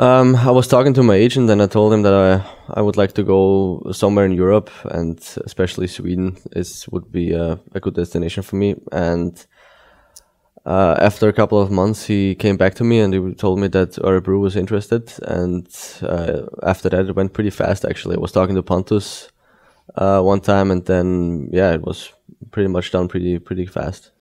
Um, I was talking to my agent and I told him that I, I would like to go somewhere in Europe and especially Sweden is would be a, a good destination for me. And uh, after a couple of months, he came back to me and he told me that Örebro was interested. And uh, after that, it went pretty fast. Actually, I was talking to Pontus uh, one time, and then yeah, it was pretty much done pretty pretty fast.